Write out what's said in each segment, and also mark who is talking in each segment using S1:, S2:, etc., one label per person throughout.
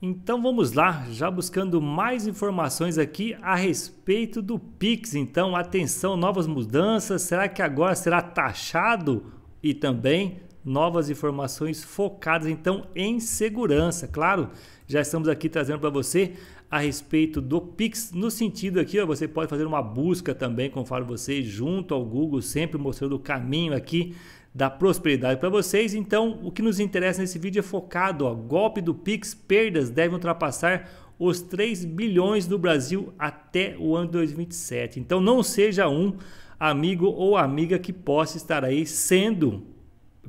S1: Então vamos lá, já buscando mais informações aqui a respeito do Pix. Então, atenção, novas mudanças. Será que agora será taxado? E também novas informações focadas então em segurança. Claro, já estamos aqui trazendo para você a respeito do Pix, no sentido aqui, ó, você pode fazer uma busca também, como falo você, junto ao Google, sempre mostrando o caminho aqui da prosperidade para vocês. Então, o que nos interessa nesse vídeo é focado, ó, golpe do Pix, perdas devem ultrapassar os 3 bilhões do Brasil até o ano 2027. Então, não seja um amigo ou amiga que possa estar aí sendo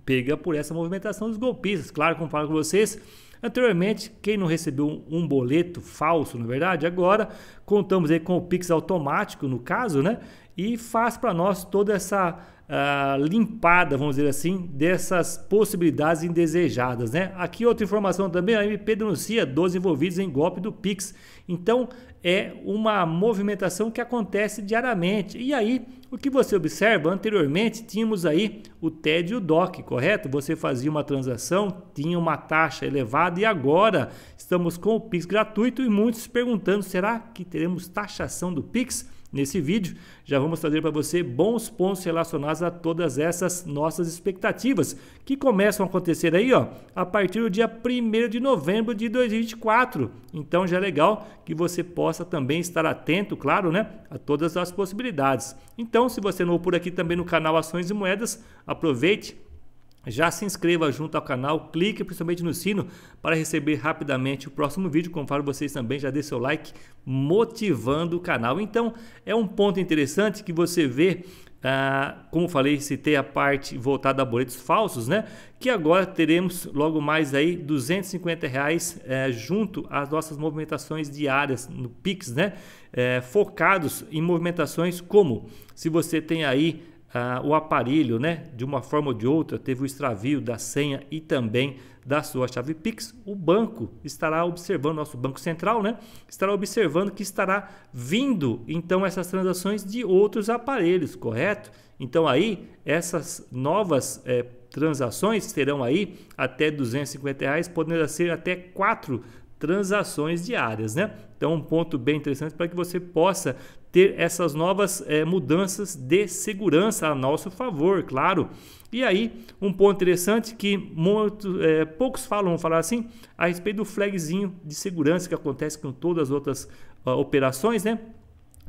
S1: pega por essa movimentação dos golpistas. Claro, como falo com vocês, Anteriormente, quem não recebeu um, um, boleto falso, na é verdade, agora contamos aí com o Pix automático, no caso, né? E faz para nós toda essa uh, limpada, vamos dizer assim, dessas possibilidades indesejadas. Né? Aqui outra informação também, a MP denuncia 12 envolvidos em golpe do Pix. Então é uma movimentação que acontece diariamente. E aí o que você observa, anteriormente tínhamos aí o TED e o DOC, correto? Você fazia uma transação, tinha uma taxa elevada e agora estamos com o Pix gratuito e muitos perguntando, será que teremos taxação do Pix? Nesse vídeo, já vamos trazer para você bons pontos relacionados a todas essas nossas expectativas que começam a acontecer aí, ó, a partir do dia 1 de novembro de 2024. Então já é legal que você possa também estar atento, claro, né, a todas as possibilidades. Então então, se você é novo por aqui também no canal Ações e Moedas, aproveite já se inscreva junto ao canal, clique principalmente no sino para receber rapidamente o próximo vídeo. Conforme vocês também já dê seu like, motivando o canal. Então, é um ponto interessante que você vê ah, como falei, citei a parte voltada a boletos falsos, né? Que agora teremos logo mais aí 250 reais é, junto às nossas movimentações diárias no Pix, né? É, focados em movimentações como se você tem aí ah, o aparelho, né, de uma forma ou de outra, teve o extravio da senha e também da sua chave Pix, o banco estará observando, nosso Banco Central, né, estará observando que estará vindo então essas transações de outros aparelhos, correto? Então aí essas novas é, transações terão aí até 250 reais, podendo ser até quatro transações diárias, né? Então, um ponto bem interessante para que você possa ter essas novas é, mudanças de segurança a nosso favor, claro. E aí, um ponto interessante que muito, é, poucos falam, vão falar assim, a respeito do flagzinho de segurança que acontece com todas as outras uh, operações, né?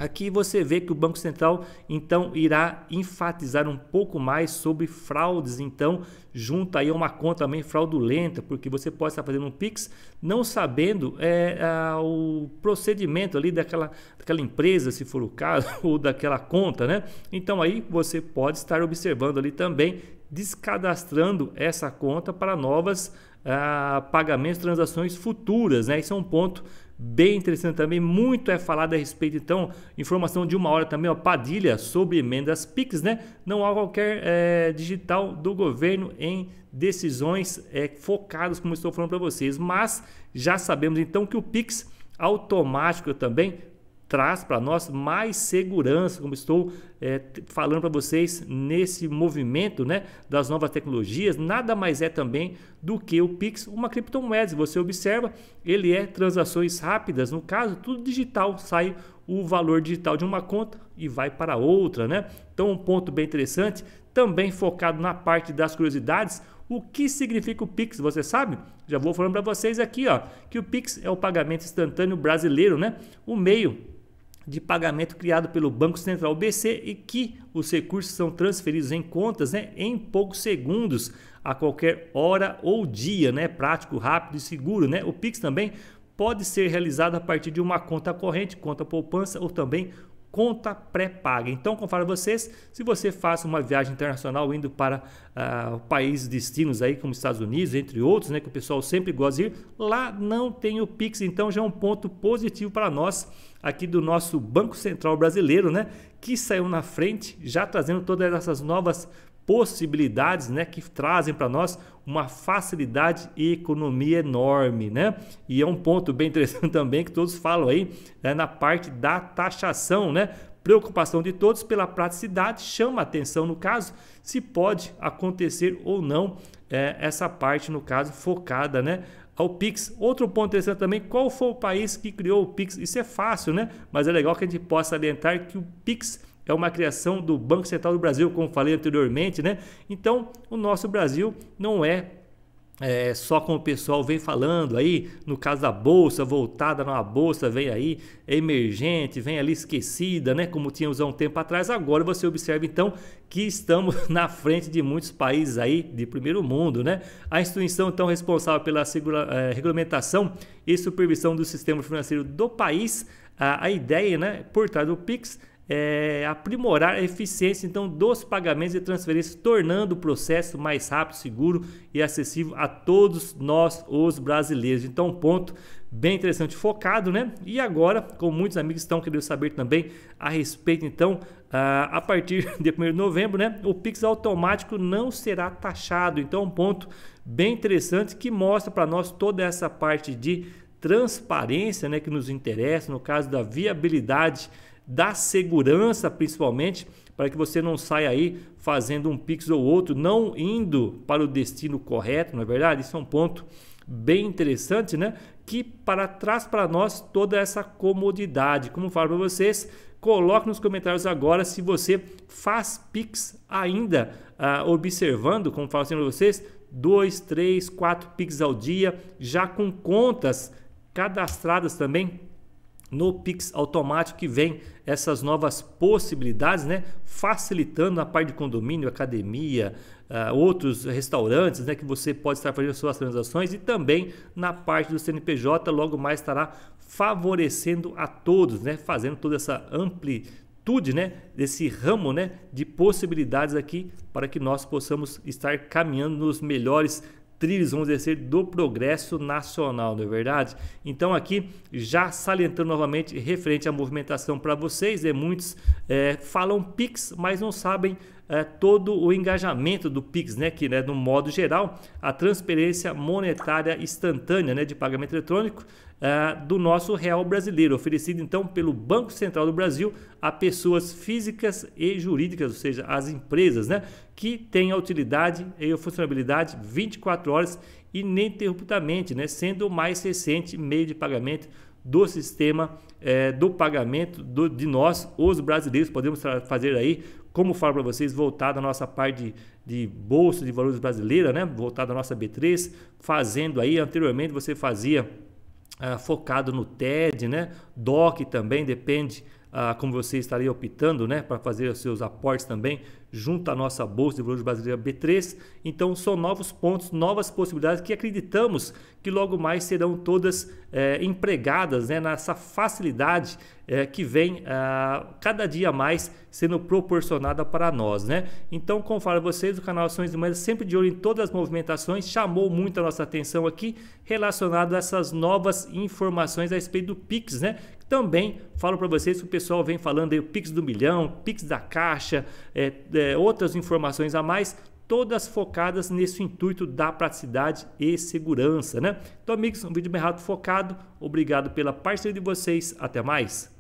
S1: Aqui você vê que o Banco Central então irá enfatizar um pouco mais sobre fraudes, então junta aí uma conta também fraudulenta, porque você pode estar fazendo um Pix não sabendo é, a, o procedimento ali daquela, daquela empresa, se for o caso, ou daquela conta, né? Então aí você pode estar observando ali também descadastrando essa conta para novas ah, pagamentos, transações futuras. Né? Isso é um ponto bem interessante também. Muito é falado a respeito, então, informação de uma hora também, ó, Padilha, sobre emendas PIX, né? Não há qualquer é, digital do governo em decisões é, focadas, como estou falando para vocês. Mas já sabemos então que o PIX automático também traz para nós mais segurança, como estou é, falando para vocês nesse movimento né, das novas tecnologias, nada mais é também do que o Pix, uma criptomoeda. Você observa, ele é transações rápidas, no caso, tudo digital, sai o valor digital de uma conta e vai para outra, né? Então, um ponto bem interessante, também focado na parte das curiosidades, o que significa o Pix, você sabe? Já vou falando para vocês aqui, ó, que o Pix é o pagamento instantâneo brasileiro, né? O meio de pagamento criado pelo Banco Central BC e que os recursos são transferidos em contas né, em poucos segundos, a qualquer hora ou dia, né? Prático, rápido e seguro, né? O Pix também pode ser realizado a partir de uma conta corrente, conta poupança ou também conta pré-paga. Então, como vocês, se você faz uma viagem internacional indo para uh, ah, países destinos aí como Estados Unidos, entre outros, né, que o pessoal sempre gosta de ir, lá não tem o Pix, então já é um ponto positivo para nós aqui do nosso Banco Central Brasileiro, né, que saiu na frente, já trazendo todas essas novas possibilidades, né, que trazem para nós uma facilidade e economia enorme, né? E é um ponto bem interessante também que todos falam aí né, na parte da taxação, né? Preocupação de todos pela praticidade chama atenção no caso se pode acontecer ou não é, essa parte no caso focada, né? ao Pix. Outro ponto interessante também, qual foi o país que criou o Pix? Isso é fácil, né? Mas é legal que a gente possa salientar que o Pix é uma criação do Banco Central do Brasil, como falei anteriormente, né? Então, o nosso Brasil não é é, só como o pessoal vem falando aí, no caso da bolsa, voltada numa bolsa, vem aí é emergente, vem ali esquecida, né? Como tínhamos há um tempo atrás. Agora você observa então que estamos na frente de muitos países aí de primeiro mundo, né? A instituição então responsável pela segura, é, regulamentação e supervisão do sistema financeiro do país, a, a ideia, né, por trás do PIX é, aprimorar a eficiência então dos pagamentos e transferências, tornando o processo mais rápido, seguro e acessível a todos nós, os brasileiros. Então, um ponto bem interessante, focado, né? E agora, como muitos amigos estão querendo saber também a respeito, então, a partir de 1 de novembro, né? O Pix automático não será taxado. Então, um ponto bem interessante que mostra para nós toda essa parte de transparência, né? Que nos interessa, no caso da viabilidade da segurança principalmente, para que você não saia aí fazendo um pix ou outro, não indo para o destino correto, não é verdade? Isso é um ponto bem interessante, né? Que para trás para nós toda essa comodidade. Como falo para vocês, coloque nos comentários agora se você faz pix ainda, ah, observando, como falo assim para vocês, dois, três, quatro pix ao dia, já com contas cadastradas também no Pix automático que vem essas novas possibilidades, né? facilitando a parte de condomínio, academia, uh, outros restaurantes né? que você pode estar fazendo suas transações e também na parte do CNPJ, logo mais estará favorecendo a todos, né? fazendo toda essa amplitude né? desse ramo né? de possibilidades aqui para que nós possamos estar caminhando nos melhores trilhos, vamos dizer, do progresso nacional, não é verdade? Então aqui, já salientando novamente, referente à movimentação para vocês, é, muitos é, falam PIX, mas não sabem é, todo o engajamento do Pix, né, que né, no modo geral a transferência monetária instantânea né, de pagamento eletrônico é, do nosso real brasileiro, oferecido então pelo Banco Central do Brasil a pessoas físicas e jurídicas, ou seja, as empresas, né, que têm a utilidade e a funcionalidade 24 horas ininterruptamente, né, sendo o mais recente meio de pagamento do sistema é, do pagamento do, de nós, os brasileiros, podemos fazer aí, como falo para vocês, voltado à nossa parte de, de bolsa de valores brasileira, né? voltado à nossa B3, fazendo aí, anteriormente você fazia ah, focado no TED, né? DOC também, depende ah, como você estaria optando né, para fazer os seus aportes também, junto à nossa Bolsa de Valores Brasileira B3. Então, são novos pontos, novas possibilidades que acreditamos que logo mais serão todas é, empregadas né, nessa facilidade é, que vem ah, cada dia mais sendo proporcionada para nós. Né? Então, como falo vocês, o canal Ações de Manhã sempre de olho em todas as movimentações, chamou muito a nossa atenção aqui relacionado a essas novas informações a respeito do Pix, né? Também falo para vocês que o pessoal vem falando aí o Pix do Milhão, Pix da Caixa, é, é, outras informações a mais, todas focadas nesse intuito da praticidade e segurança, né? Então, amigos, um vídeo bem rápido focado. Obrigado pela parceria de vocês. Até mais.